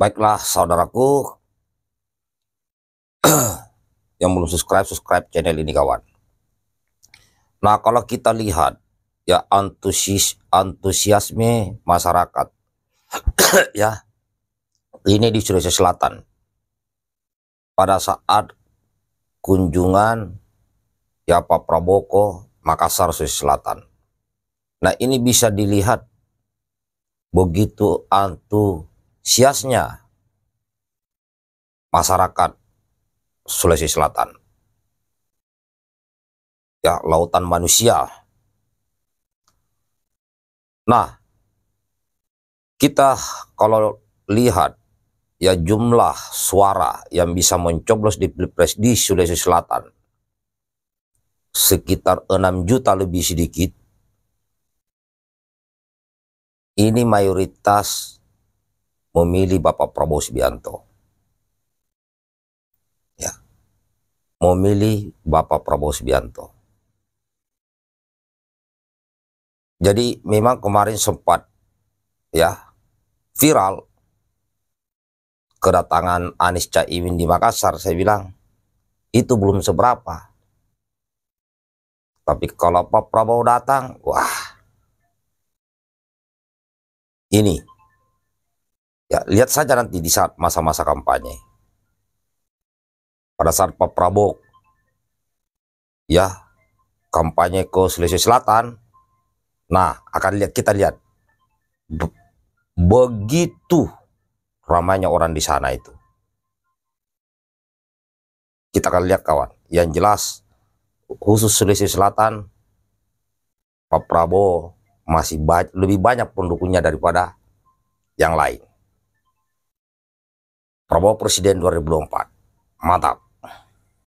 Baiklah saudaraku yang belum subscribe, subscribe channel ini kawan. Nah kalau kita lihat ya antusias antusiasme masyarakat ya ini di Sulawesi Selatan pada saat kunjungan ya Pak Prabowo Makassar Sulawesi Selatan. Nah ini bisa dilihat begitu antu siasnya masyarakat Sulawesi Selatan. Ya, lautan manusia. Nah, kita kalau lihat ya jumlah suara yang bisa mencoblos di Pilpres di Sulawesi Selatan sekitar 6 juta lebih sedikit. Ini mayoritas memilih Bapak Prabowo Subianto. Ya. Memilih Bapak Prabowo Subianto. Jadi memang kemarin sempat ya viral kedatangan Anies Caimin di Makassar saya bilang itu belum seberapa. Tapi kalau Pak Prabowo datang, wah. Ini Ya, lihat saja nanti di saat masa-masa kampanye. Pada saat Pak Prabowo ya kampanye ke Sulawesi Selatan. Nah, akan lihat kita lihat Be begitu ramainya orang di sana itu. Kita akan lihat kawan, yang jelas khusus Sulawesi Selatan Pak Prabowo masih ba lebih banyak pendukungnya daripada yang lain. Prabowo Presiden 2024. Mantap.